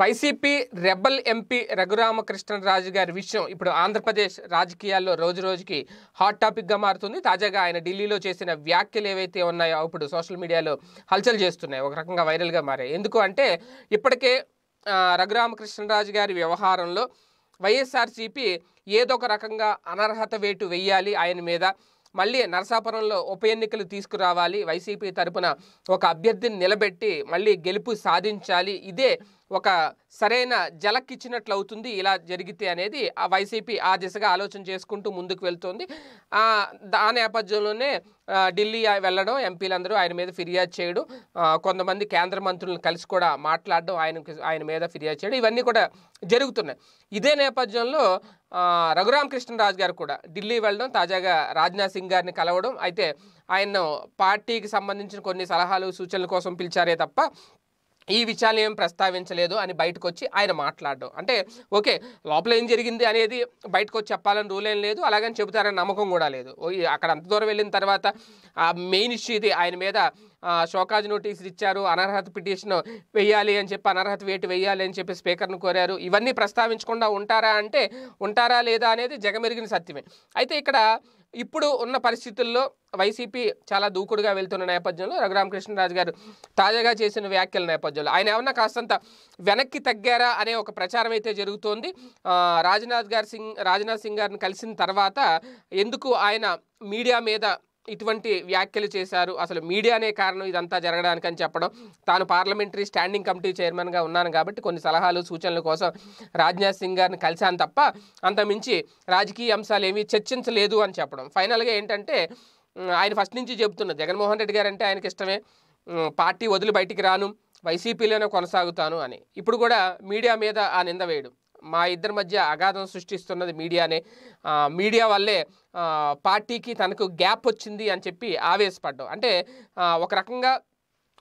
YCP rebel MP Raghuramakrishnaraju గారి విషయం ఇప్పుడు ఆంధ్రప్రదేశ్ రాజకీయాల్లో రోజు రోజుకి హాట్ టాపిక్గా మారుతుంది తాజాగా ఆయన ఢిల్లీలో చేసిన వ్యాఖ్యలు ఏవైతే ఉన్నాయో ఇప్పుడు సోషల్ మీడియాలో హల్చల్ చేస్తున్నాయి ఒక రకంగా వైరల్గా మారాయి ఎందుకు అంటే ఇప్పటికే రఘురామకృష్ణరాజు గారి వ్యవహారంలో వైఎస్ఆర్సీపీ ఏదో ఒక రకంగా అనర్హత వేటు వెయ్యాలి ఆయన మీద మళ్ళీ నరసాపురంలో ఉప ఎన్నికలు తీసుకురావాలి వైసీపీ తరపున ఒక అభ్యర్థిని నిలబెట్టి మళ్ళీ గెలుపు సాధించాలి ఇదే ఒక సరైన జలక్కిచ్చినట్లు అవుతుంది ఇలా జరిగితే అనేది ఆ వైసీపీ ఆ దిశగా ఆలోచన చేసుకుంటూ ముందుకు వెళ్తుంది ఆ నేపథ్యంలోనే ఢిల్లీ వెళ్ళడం ఎంపీలందరూ ఆయన మీద ఫిర్యాదు చేయడం కొంతమంది కేంద్ర మంత్రులను కలిసి కూడా మాట్లాడడం ఆయన ఆయన మీద ఫిర్యాదు చేయడం ఇవన్నీ కూడా జరుగుతున్నాయి ఇదే నేపథ్యంలో కృష్ణరాజు గారు కూడా ఢిల్లీ వెళ్ళడం తాజాగా రాజ్నాథ్ సింగ్ గారిని కలవడం అయితే ఆయన్ను పార్టీకి సంబంధించిన కొన్ని సలహాలు సూచనల కోసం పిలిచారే తప్ప ఈ విషయాలు ఏం ప్రస్తావించలేదు అని బయటకు వచ్చి ఆయన మాట్లాడడం అంటే ఓకే లోపల ఏం జరిగింది అనేది బయటకు వచ్చి చెప్పాలని రూల్ ఏం లేదు అలాగని చెబుతారని నమ్మకం కూడా లేదు అక్కడ అంత దూరం వెళ్ళిన తర్వాత ఆ మెయిన్ ఇష్యూ ఇది ఆయన మీద షోకాజ్ నోటీసులు ఇచ్చారు అనర్హత పిటిషన్ వేయాలి అని చెప్పి అనర్హత వేటు వేయాలి అని చెప్పి స్పీకర్ను కోరారు ఇవన్నీ ప్రస్తావించకుండా ఉంటారా అంటే ఉంటారా లేదా అనేది జగమెరిగిన సత్యమే అయితే ఇక్కడ ఇప్పుడు ఉన్న పరిస్థితుల్లో వైసీపీ చాలా దూకుడుగా వెళ్తున్న నేపథ్యంలో రఘురామకృష్ణరాజు గారు తాజాగా చేసిన వ్యాఖ్యల నేపథ్యంలో ఆయన ఏమన్నా కాస్తంత వెనక్కి తగ్గారా అనే ఒక ప్రచారం అయితే జరుగుతోంది రాజ్నాథ్ గారు సింగ్ రాజ్నాథ్ సింగ్ గారిని కలిసిన తర్వాత ఎందుకు ఆయన మీడియా మీద ఇటువంటి వ్యాఖ్యలు చేశారు అసలు మీడియానే కారణం ఇదంతా జరగడానికి అని చెప్పడం తాను పార్లమెంటరీ స్టాండింగ్ కమిటీ చైర్మన్గా ఉన్నాను కాబట్టి కొన్ని సలహాలు సూచనల కోసం రాజ్నాథ్ సింగ్ గారిని కలిశాను తప్ప అంతమించి రాజకీయ అంశాలు ఏమీ చర్చించలేదు అని చెప్పడం ఫైనల్గా ఏంటంటే ఆయన ఫస్ట్ నుంచి చెబుతున్న జగన్మోహన్ రెడ్డి గారు అంటే ఆయనకి ఇష్టమే పార్టీ వదిలి బయటికి రాను వైసీపీలోనే కొనసాగుతాను అని ఇప్పుడు కూడా మీడియా మీద ఆ నింద వేయడం మా ఇద్దరి మధ్య అగాధం సృష్టిస్తున్నది మీడియానే మీడియా వల్లే పార్టీకి తనకు గ్యాప్ వచ్చింది అని చెప్పి ఆవేశపడ్డాం అంటే ఒక రకంగా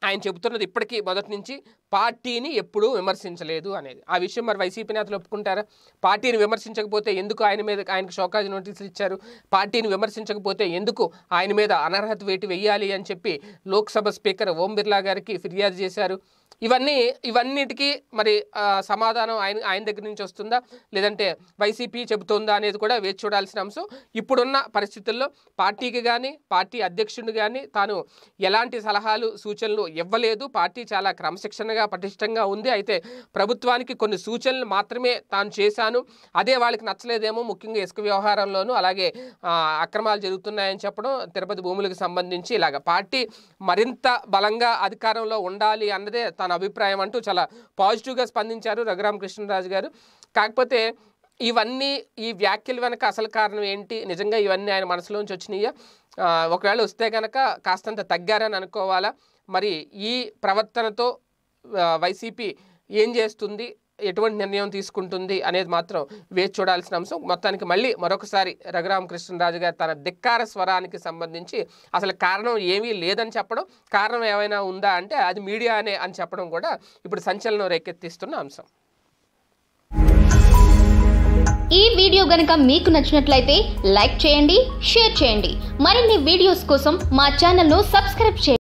ఆయన చెబుతున్నది ఇప్పటికీ మొదటి నుంచి పార్టీని ఎప్పుడూ విమర్శించలేదు అనేది ఆ విషయం మరి వైసీపీ నేతలు ఒప్పుకుంటారా పార్టీని విమర్శించకపోతే ఎందుకు ఆయన మీద ఆయనకు షోకాజ్ నోటీసులు ఇచ్చారు పార్టీని విమర్శించకపోతే ఎందుకు ఆయన మీద అనర్హత వేటు వేయాలి అని చెప్పి లోక్సభ స్పీకర్ ఓం బిర్లా గారికి ఫిర్యాదు చేశారు ఇవన్నీ ఇవన్నిటికీ మరి సమాధానం ఆయన ఆయన దగ్గర నుంచి వస్తుందా లేదంటే వైసీపీ చెబుతుందా అనేది కూడా వేచి చూడాల్సిన అంశం ఇప్పుడున్న పరిస్థితుల్లో పార్టీకి కానీ పార్టీ అధ్యక్షుడు కానీ తాను ఎలాంటి సలహాలు సూచనలు ఇవ్వలేదు పార్టీ చాలా క్రమశిక్షణగా బాగా పటిష్టంగా ఉంది అయితే ప్రభుత్వానికి కొన్ని సూచనలు మాత్రమే తాను చేశాను అదే వాళ్ళకి నచ్చలేదేమో ముఖ్యంగా ఇసుక వ్యవహారంలోనూ అలాగే అక్రమాలు జరుగుతున్నాయని చెప్పడం తిరుపతి భూములకు సంబంధించి ఇలాగ పార్టీ మరింత బలంగా అధికారంలో ఉండాలి అన్నదే తన అభిప్రాయం అంటూ చాలా పాజిటివ్గా స్పందించారు రఘురామకృష్ణరాజు గారు కాకపోతే ఇవన్నీ ఈ వ్యాఖ్యలు వెనక అసలు కారణం ఏంటి నిజంగా ఇవన్నీ ఆయన మనసులోంచి వచ్చినాయా ఒకవేళ వస్తే కనుక కాస్తంత తగ్గారని అనుకోవాలా మరి ఈ ప్రవర్తనతో వైసీపీ ఏం చేస్తుంది ఎటువంటి నిర్ణయం తీసుకుంటుంది అనేది మాత్రం వేచి చూడాల్సిన అంశం మొత్తానికి మళ్ళీ మరొకసారి కృష్ణరాజు గారు తన ధిక్కార స్వరానికి సంబంధించి అసలు కారణం ఏమీ లేదని చెప్పడం కారణం ఏమైనా ఉందా అంటే అది మీడియానే అని చెప్పడం కూడా ఇప్పుడు సంచలనం రేకెత్తిస్తున్న అంశం ఈ వీడియో గనక మీకు నచ్చినట్లయితే లైక్ చేయండి షేర్ చేయండి మరిన్ని వీడియోస్ కోసం మా ఛానల్ను సబ్స్క్రైబ్ చేయండి